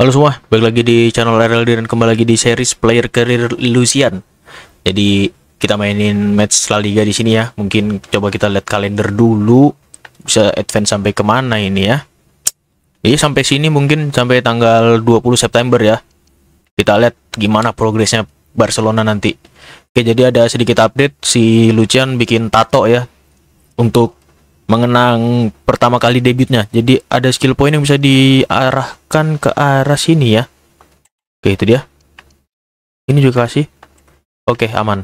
Halo semua, balik lagi di channel RLD dan kembali lagi di series Player Career Illusion. Jadi kita mainin match La Liga di sini ya. Mungkin coba kita lihat kalender dulu bisa advance sampai kemana ini ya. Iya sampai sini mungkin sampai tanggal 20 September ya. Kita lihat gimana progresnya Barcelona nanti. Oke, jadi ada sedikit update si Lucian bikin tato ya untuk mengenang pertama kali debutnya. Jadi ada skill point yang bisa diarahkan ke arah sini ya. Oke, itu dia. Ini juga kasih. Oke, aman.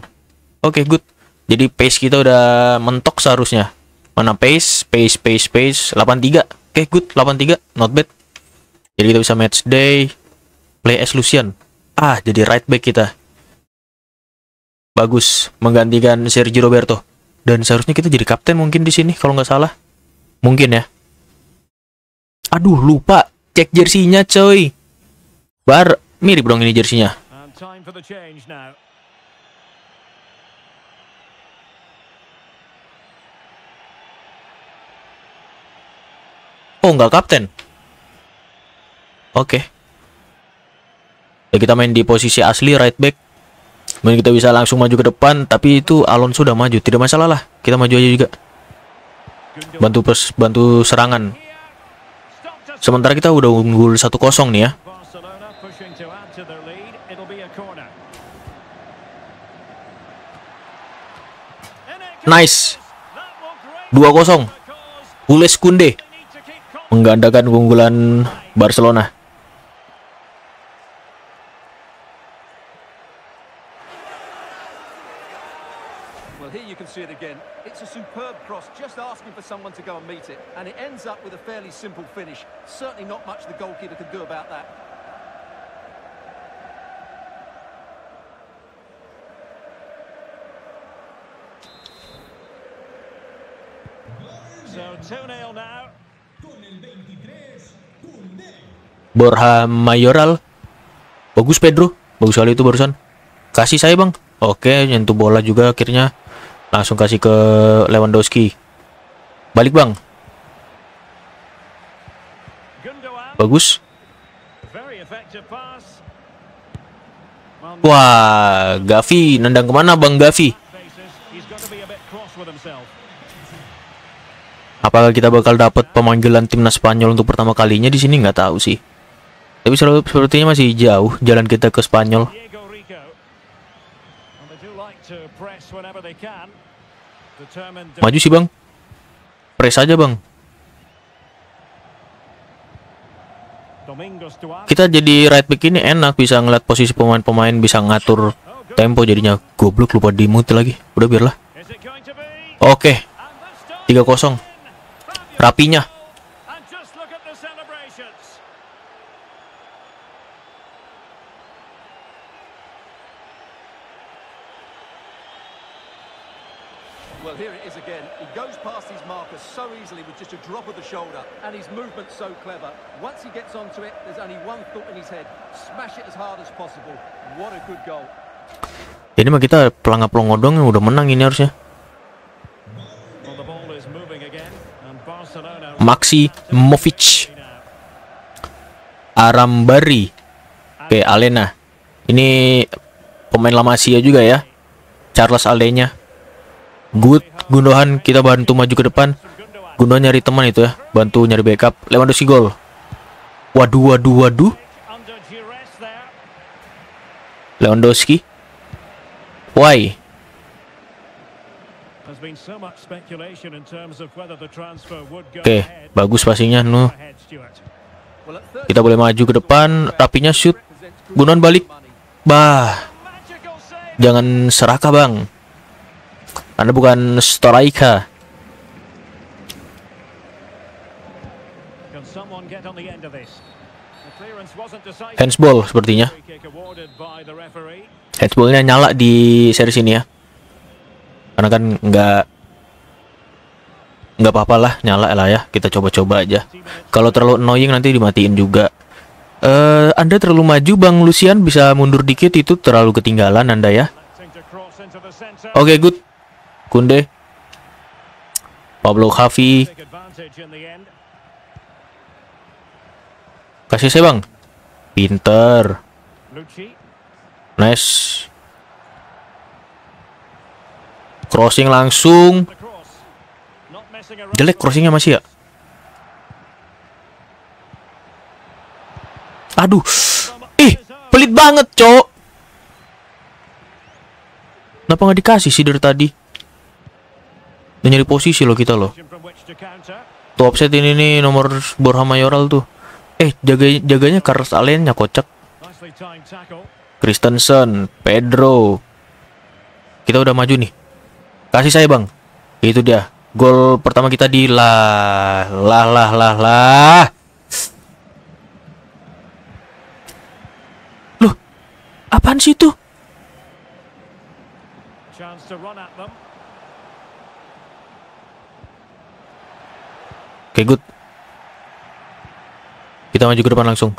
Oke, good. Jadi pace kita udah mentok seharusnya. Mana pace? Pace, pace, pace. 83. Oke, good. 83. Not bad. Jadi kita bisa match day. Play as Ah, jadi right back kita. Bagus. Menggantikan Sergio Roberto. Dan seharusnya kita jadi kapten mungkin di sini kalau nggak salah. Mungkin ya. Aduh, lupa cek jersinya, coy. Bar mirip dong ini jersinya. Oh, nggak kapten. Oke. Okay. Ya, kita main di posisi asli right back. Mungkin kita bisa langsung maju ke depan, tapi itu Alonso sudah maju, tidak masalah lah. Kita maju aja juga. Bantu pers bantu serangan. Sementara kita udah unggul 1-0 nih ya. Nice. 2-0. Ules Kunde menggandakan keunggulan Barcelona. for someone to go and meet it, and it ends up with a fairly simple finish. Certainly not much the goalkeeper can do about that. So 2-0 now. Borja Mayoral. Bagus Pedro. Bagus kali itu barusan. Kasih saya, Bang. Oke, nyentuh bola juga akhirnya. Langsung kasih ke Lewandowski. Balik bang. Bagus. Wah, Gavi nendang kemana bang Gavi? Apakah kita bakal dapat pemanggilan timnas Spanyol untuk pertama kalinya di sini nggak tahu sih. Tapi sepertinya masih jauh jalan kita ke Spanyol. Maju sih bang. Press aja bang. Kita jadi right back ini enak bisa ngeliat posisi pemain-pemain bisa ngatur tempo jadinya goblok lupa di lagi. Udah biarlah. Oke. Okay. 3-0. Rapinya. shoulder, and his movement's so clever. Once he gets onto it, there's only one thought in his head. Smash it as hard as possible. What a good goal. Jadi mah kita pelangga pelongodong yang udah menang ini harusnya. Maxi Movic Arambari Oke Alena Ini pemain lama Asia juga ya Charles Alenya Good Gundohan kita bantu maju ke depan Guna nyari teman itu ya, bantu nyari backup. Lewandowski gol. Waduh, waduh, waduh. Lewandowski. Why? Oke, bagus pastinya nu, Kita boleh maju ke depan, rapinya shoot. Gunan balik. Bah. Jangan serakah, Bang. Anda bukan striker. Handsball sepertinya. Handsballnya nyala di seri ini ya. Karena kan nggak nggak apa-apa lah nyala lah ya kita coba-coba aja kalau terlalu annoying nanti dimatiin juga uh, anda terlalu maju bang Lucian bisa mundur dikit itu terlalu ketinggalan anda ya oke okay, good Kunde Pablo Hafi Kasih saya bang. Pinter. Nice. Crossing langsung. Jelek crossingnya masih ya. Aduh. Ih, pelit banget, cowok, Kenapa nggak dikasih sih dari tadi? Dan nyari posisi loh kita loh. Tuh offset ini nih nomor Borja Mayoral tuh. Eh, jaga jaganya Carlos Alenya kocak. Kristensen, Pedro. Kita udah maju nih. Kasih saya, Bang. Itu dia. Gol pertama kita di lah lah lah lah lah. Loh, apaan sih itu? Oke, okay, good. Kita maju ke depan langsung.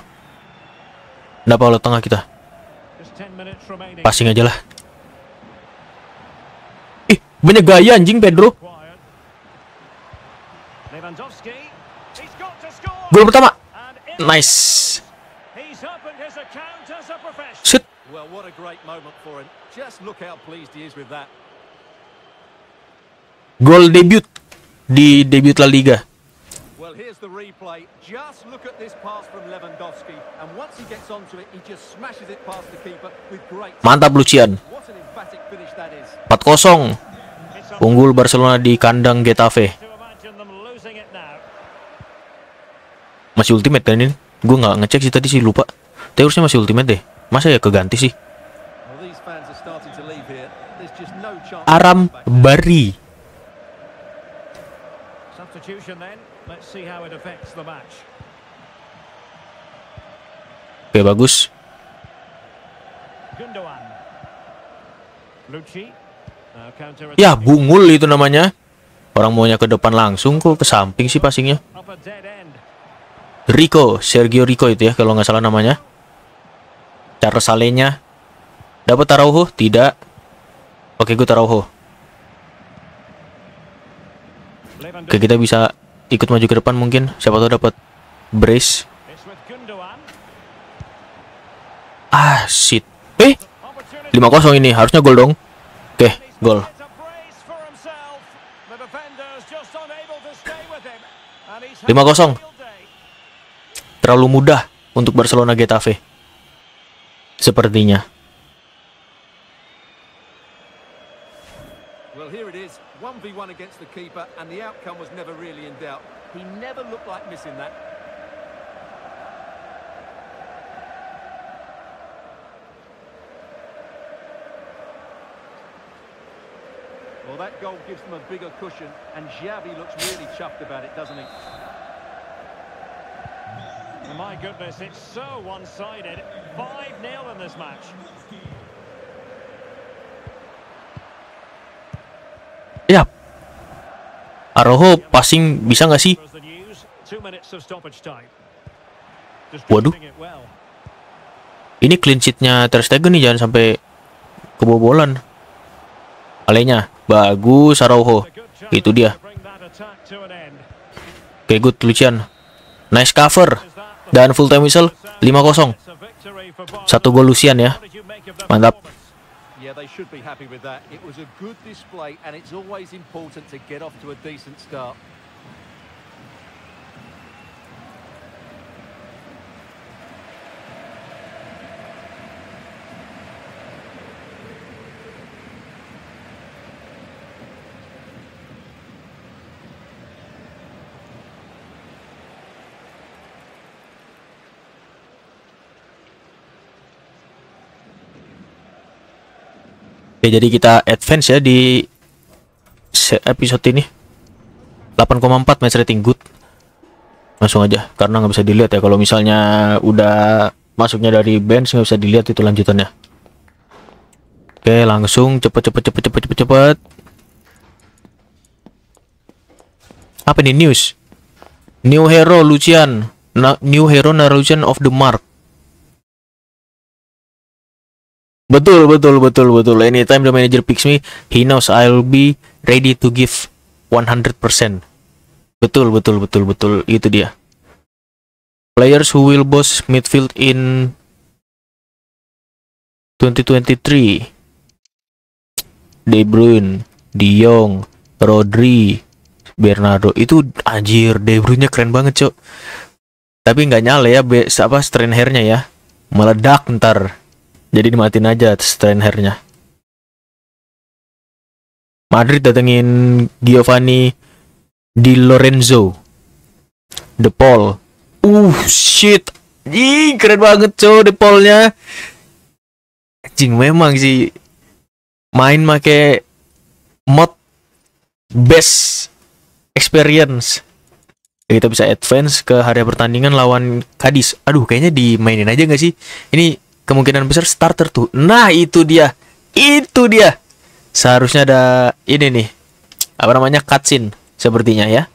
Napa apa tengah kita. Passing aja lah. Ih, banyak gaya anjing Pedro. Gol pertama. Nice. Shit. Gol debut di debut La Liga here's the replay. Just look at this pass from Lewandowski. And once he gets onto it, he just smashes it past the keeper with great... Mantap Lucian. 4-0. Unggul Barcelona di kandang Getafe. Masih ultimate kan ini? Gue nggak ngecek sih tadi sih lupa. Tapi masih ultimate deh. Masa ya keganti sih? Aram Bari Oke, bagus. Uh, ya, bungul itu namanya. Orang maunya ke depan langsung kok ke samping sih passingnya. Rico, Sergio Rico itu ya kalau nggak salah namanya. Cara salenya. Dapat tarauho Tidak. Oke, gue tarauho. Oke, kita bisa ikut maju ke depan mungkin siapa tahu dapat brace ah shit eh 5-0 ini harusnya gol dong oke okay, gol lima kosong terlalu mudah untuk Barcelona Getafe sepertinya one against the keeper, and the outcome was never really in doubt. He never looked like missing that. Well, that goal gives them a bigger cushion, and Xavi looks really chuffed about it, doesn't he? My goodness, it's so one-sided. 5-0 in this match. Aroho passing bisa nggak sih? Waduh. Ini clean sheet-nya Ter Stegen nih jangan sampai kebobolan. Alenya bagus Aroho. Itu dia. Oke, okay, good Lucian. Nice cover. Dan full time whistle 5-0. Satu gol Lucian ya. Mantap. Yeah, they should be happy with that. It was a good display, and it's always important to get off to a decent start. Oke, jadi kita advance ya di episode ini. 8,4 match rating good. Langsung aja, karena nggak bisa dilihat ya. Kalau misalnya udah masuknya dari bench nggak bisa dilihat itu lanjutannya. Oke, langsung cepet cepet cepet cepet cepet cepet. Apa ini news? New hero Lucian, Na new hero Lucian of the Mark. Betul, betul, betul, betul. Anytime the manager picks me, he knows I'll be ready to give 100%. Betul, betul, betul, betul. Itu dia. Players who will boss midfield in 2023. De Bruyne, De Jong, Rodri, Bernardo. Itu anjir, De Bruyne keren banget, Cok. Tapi nggak nyala ya, apa, strain hairnya ya. Meledak ntar jadi dimatiin aja strain hairnya. Madrid datengin Giovanni Di Lorenzo. The Paul. Uh, shit. Ih, keren banget cow The Paulnya. Anjing memang sih main make mod best experience. Ya, kita bisa advance ke hari pertandingan lawan Kadis. Aduh, kayaknya dimainin aja nggak sih? Ini kemungkinan besar starter tuh. Nah, itu dia. Itu dia. Seharusnya ada ini nih. Apa namanya? cutscene sepertinya ya.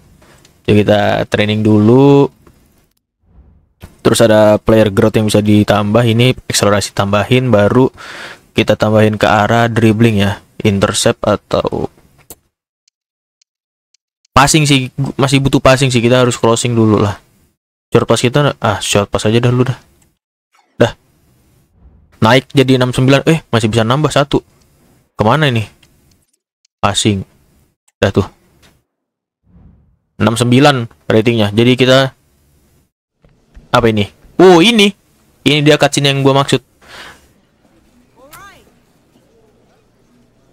Jadi kita training dulu. Terus ada player growth yang bisa ditambah ini akselerasi tambahin baru kita tambahin ke arah dribbling ya, intercept atau passing sih masih butuh passing sih kita harus closing dulu lah. Short pass kita ah short pass aja dah lu dah naik jadi 69 eh masih bisa nambah satu kemana ini passing dah tuh 69 ratingnya jadi kita apa ini oh ini ini dia cutscene yang gue maksud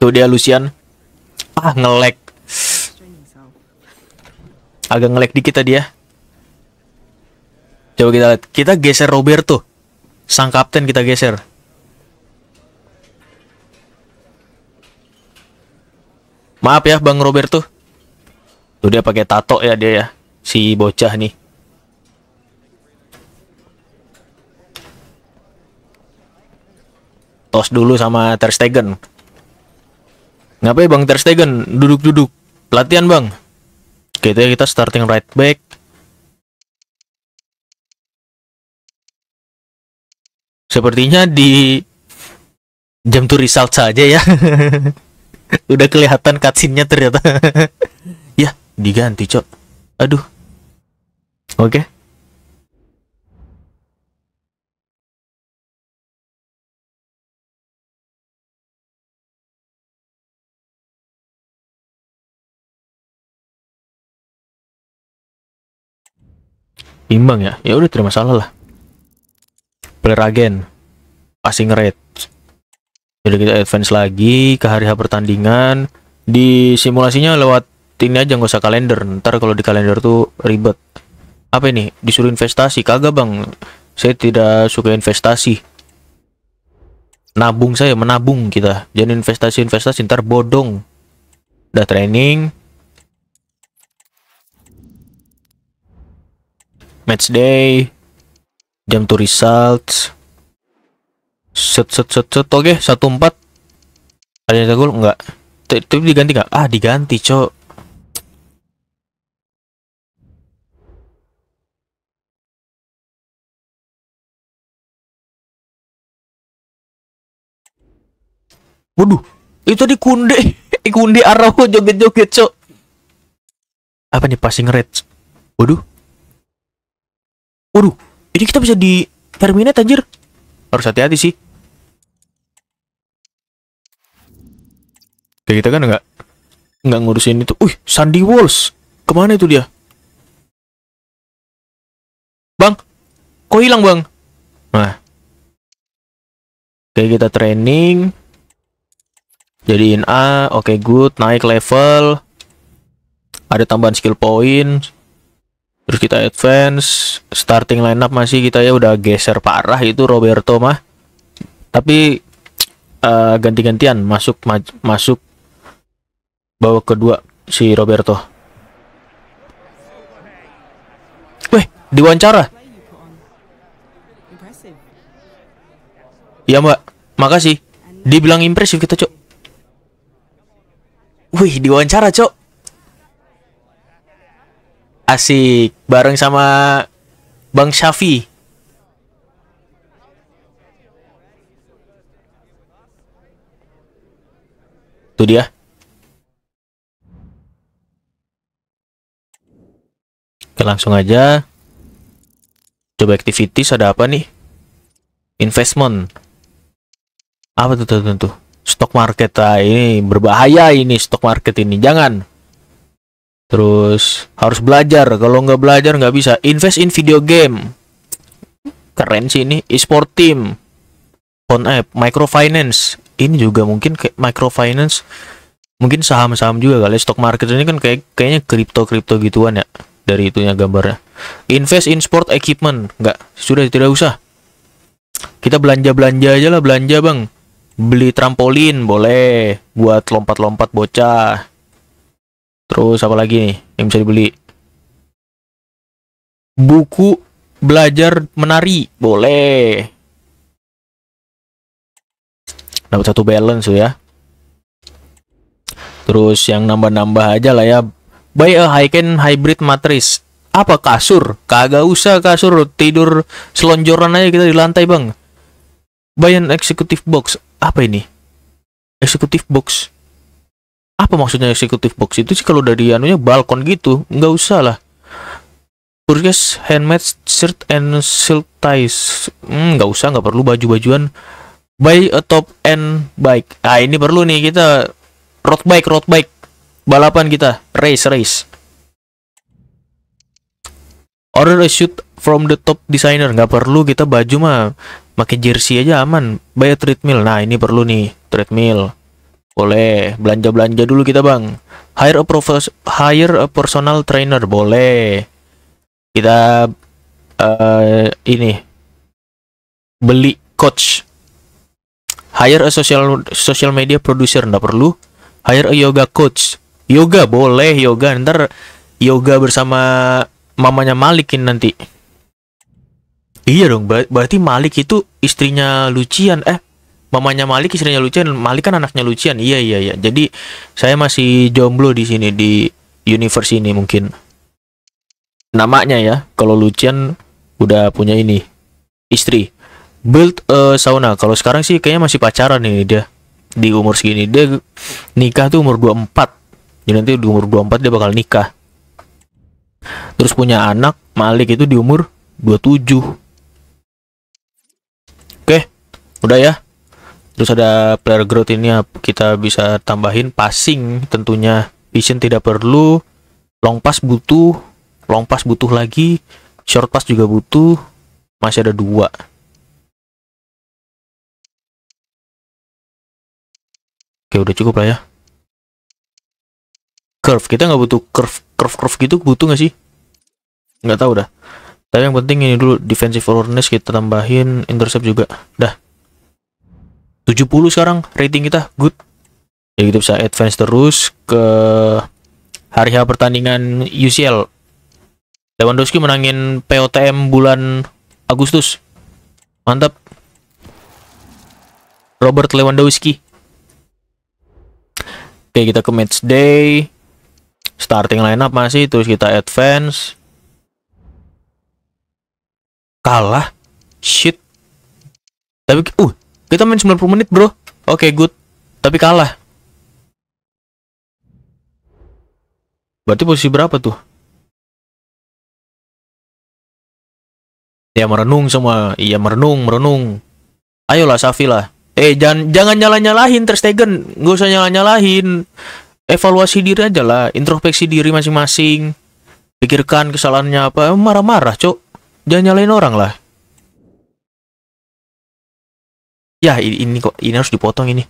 tuh dia Lucian ah ngelek agak ngelek dikit tadi ya coba kita lihat kita geser Roberto sang kapten kita geser Maaf ya Bang Robert tuh. Tuh dia pakai tato ya dia ya. Si bocah nih. Tos dulu sama Ter Stegen. Ngapain Bang Ter Stegen? Duduk-duduk. Pelatihan Bang. Kita kita starting right back. Sepertinya di jam tuh result saja ya. udah kelihatan cutscene-nya ternyata ya diganti cok aduh oke okay. imbang ya ya udah terima salah lah player asing passing rate jadi kita advance lagi ke hari H pertandingan di simulasinya lewat ini aja nggak usah kalender ntar kalau di kalender tuh ribet apa ini disuruh investasi kagak bang saya tidak suka investasi nabung saya menabung kita jangan investasi investasi ntar bodong udah training match day jam to results set set set set oke satu empat ada yang gol enggak tapi diganti enggak ah diganti cok Waduh, itu di kunde, kunde arah joget-joget, cok. Apa nih passing rate? Waduh. Waduh, ini kita bisa di terminate anjir. Harus hati-hati sih. ya kita gitu kan enggak nggak ngurusin itu uh Sandy Walls kemana itu dia bang kok hilang bang nah oke kita training jadiin A oke good naik level ada tambahan skill point terus kita advance starting lineup masih kita ya udah geser parah itu Roberto mah tapi uh, ganti-gantian masuk ma masuk bawa kedua si Roberto. wih diwawancara. ya mbak, makasih. Dibilang impresif kita cok. Wih, diwawancara cok. Asik, bareng sama Bang Syafi. Itu dia. Oke langsung aja coba activities ada apa nih investment apa tuh tuh tuh, stock market ah, ini berbahaya ini stock market ini jangan terus harus belajar kalau nggak belajar nggak bisa invest in video game keren sih ini e-sport team phone app microfinance ini juga mungkin kayak microfinance mungkin saham-saham juga kali ya. stock market ini kan kayak kayaknya kripto-kripto gituan ya dari itunya gambarnya. Invest in sport equipment. enggak sudah tidak usah. Kita belanja-belanja aja lah, belanja bang. Beli trampolin, boleh. Buat lompat-lompat bocah. Terus apa lagi nih yang bisa dibeli? Buku belajar menari, boleh. Dapat satu balance ya. Terus yang nambah-nambah aja lah ya Buy a eh, Haiken hybrid mattress. Apa kasur? Kagak usah kasur, tidur selonjoran aja kita di lantai, Bang. Buy an executive box. Apa ini? Executive box. Apa maksudnya executive box itu sih kalau dari anunya balkon gitu? Nggak usah lah. Purchase handmade shirt and silk ties. Hmm, nggak usah, nggak perlu baju-bajuan. Buy a eh, top end bike. Ah, ini perlu nih kita road bike, road bike balapan kita, race race. Order a suit from the top designer. Nggak perlu kita baju mah, pakai jersey aja aman. Bayar treadmill. Nah ini perlu nih treadmill. Boleh belanja belanja dulu kita bang. Hire a profes hire a personal trainer boleh. Kita uh, ini beli coach hire a social social media producer nggak perlu hire a yoga coach yoga boleh yoga ntar yoga bersama mamanya Malikin nanti iya dong ber berarti Malik itu istrinya Lucian eh mamanya Malik istrinya Lucian Malik kan anaknya Lucian iya iya iya jadi saya masih jomblo di sini di universe ini mungkin namanya ya kalau Lucian udah punya ini istri build a sauna kalau sekarang sih kayaknya masih pacaran nih dia di umur segini dia nikah tuh umur 24 jadi ya, nanti di umur 24 dia bakal nikah. Terus punya anak, Malik itu di umur 27. Oke, udah ya. Terus ada player growth ini kita bisa tambahin passing tentunya. Vision tidak perlu, long pass butuh, long pass butuh lagi, short pass juga butuh. Masih ada dua. Oke, udah cukup lah ya curve kita nggak butuh curve curve curve gitu butuh nggak sih nggak tahu dah tapi yang penting ini dulu defensive awareness kita tambahin intercept juga dah 70 sekarang rating kita good jadi ya kita gitu, bisa advance terus ke hari H pertandingan UCL Lewandowski menangin POTM bulan Agustus mantap Robert Lewandowski Oke, kita ke match day starting lineup masih terus kita advance kalah shit tapi uh kita main 90 menit bro oke okay, good tapi kalah berarti posisi berapa tuh ya merenung semua iya merenung merenung ayolah Safi lah eh jangan jangan nyalah nyalahin terstegen Stegen gak usah nyalah nyalahin evaluasi diri aja lah introspeksi diri masing-masing pikirkan kesalahannya apa marah-marah cok jangan nyalain orang lah ya ini, kok ini harus dipotong ini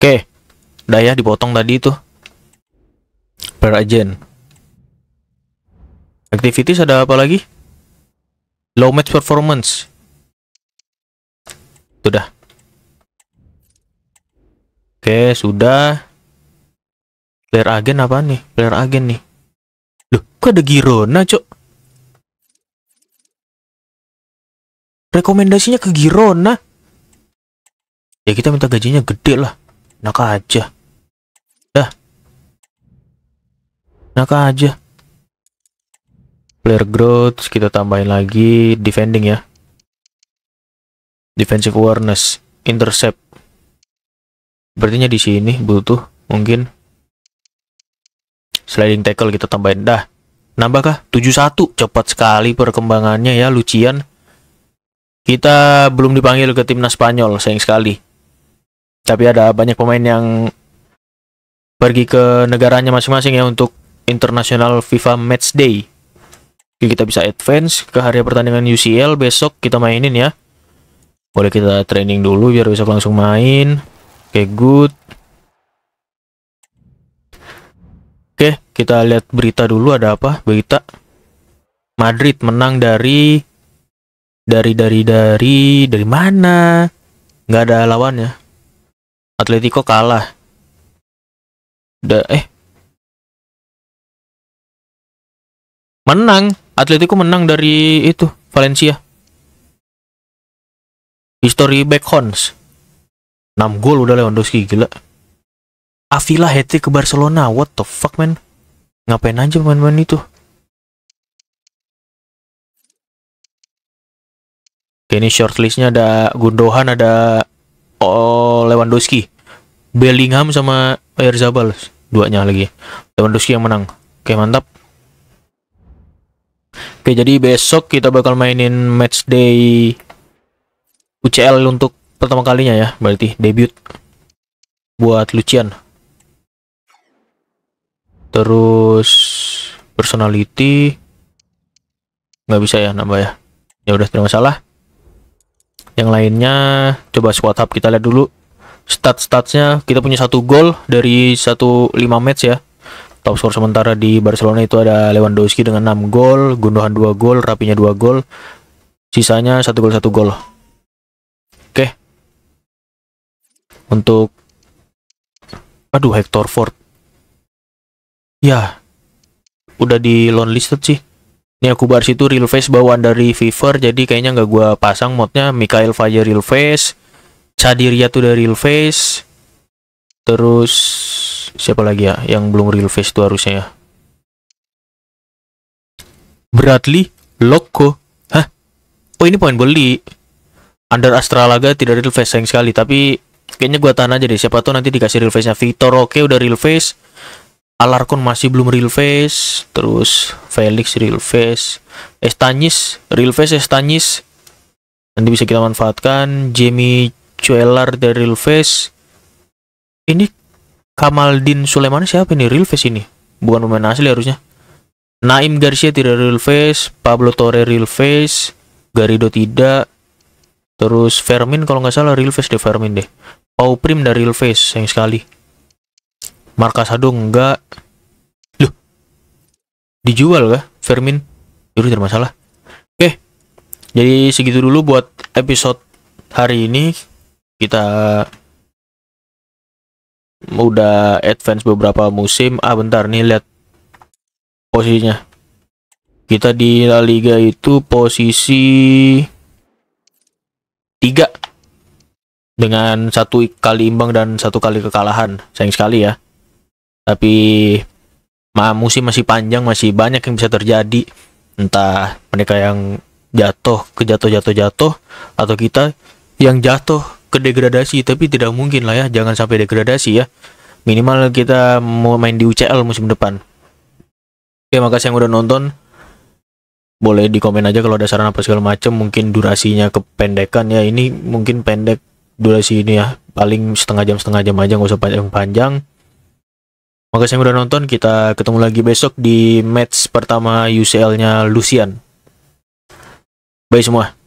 Oke, udah ya dipotong tadi itu. Per agent. Activities ada apa lagi? Low match performance. Sudah. Oke, sudah. Player agen apa nih? Player agen nih. Loh, kok ada Girona, Cok? Rekomendasinya ke Girona. Ya kita minta gajinya gede lah. Nak aja. Dah. Nak aja player growth kita tambahin lagi defending ya defensive awareness intercept sepertinya di sini butuh mungkin sliding tackle kita tambahin dah nambahkah 71 cepat sekali perkembangannya ya Lucian kita belum dipanggil ke timnas Spanyol sayang sekali tapi ada banyak pemain yang pergi ke negaranya masing-masing ya untuk internasional FIFA Match Day kita bisa advance ke hari pertandingan UCL besok kita mainin ya boleh kita training dulu biar besok langsung main oke good oke kita lihat berita dulu ada apa berita Madrid menang dari dari dari dari dari mana nggak ada lawannya Atletico kalah Udah, eh menang Atletico menang dari itu Valencia. History horns. 6 gol udah Lewandowski gila. Avila hat ke Barcelona. What the fuck man? Ngapain aja pemain-pemain itu? Oke, ini shortlistnya ada Gundogan, ada oh, Lewandowski, Bellingham sama dua Duanya lagi. Lewandowski yang menang. Oke, mantap. Oke, jadi besok kita bakal mainin match day UCL untuk pertama kalinya ya, berarti debut buat Lucian. Terus personality nggak bisa ya nambah ya. Ya udah tidak masalah. Yang lainnya coba squad hub kita lihat dulu stat-statsnya. Kita punya satu gol dari satu lima match ya. Top skor sementara di Barcelona itu ada Lewandowski dengan 6 gol, Gundogan 2 gol, Rapinya 2 gol. Sisanya 1 gol 1 gol. Oke. Untuk aduh Hector Ford. Ya. Udah di loan listed sih. Ini aku baris itu real face bawaan dari Fever jadi kayaknya nggak gua pasang modnya Mikael Fajer real face, Chadiria tuh dari real face. Terus siapa lagi ya yang belum real face itu harusnya ya Bradley Loko hah oh ini poin beli Under Astralaga tidak real face sayang sekali tapi kayaknya gua tahan aja deh siapa tuh nanti dikasih real face-nya Victor oke okay, udah real face Alarcon masih belum real face terus Felix real face Estanis real face Estanis nanti bisa kita manfaatkan Jamie Cuellar dari real face ini Kamaldin Sulaiman siapa ini? Real face ini. Bukan pemain asli harusnya. Naim Garcia tidak real face, Pablo Torre real face, Garido tidak. Terus Fermin kalau nggak salah real face deh Fermin deh. Pau Prim dari real face, sayang sekali. Markas Hadung enggak. Loh. Dijual kah Fermin? Itu tidak masalah. Oke. Jadi segitu dulu buat episode hari ini. Kita udah advance beberapa musim ah bentar nih lihat posisinya kita di La Liga itu posisi tiga dengan satu kali imbang dan satu kali kekalahan sayang sekali ya tapi ma musim masih panjang masih banyak yang bisa terjadi entah mereka yang jatuh ke jatuh jatuh jatuh atau kita yang jatuh ke degradasi tapi tidak mungkin lah ya jangan sampai degradasi ya minimal kita mau main di UCL musim depan oke makasih yang udah nonton boleh di komen aja kalau ada saran apa segala macam mungkin durasinya kependekan ya ini mungkin pendek durasi ini ya paling setengah jam setengah jam aja nggak usah panjang-panjang makasih yang udah nonton kita ketemu lagi besok di match pertama UCL-nya Lucian bye semua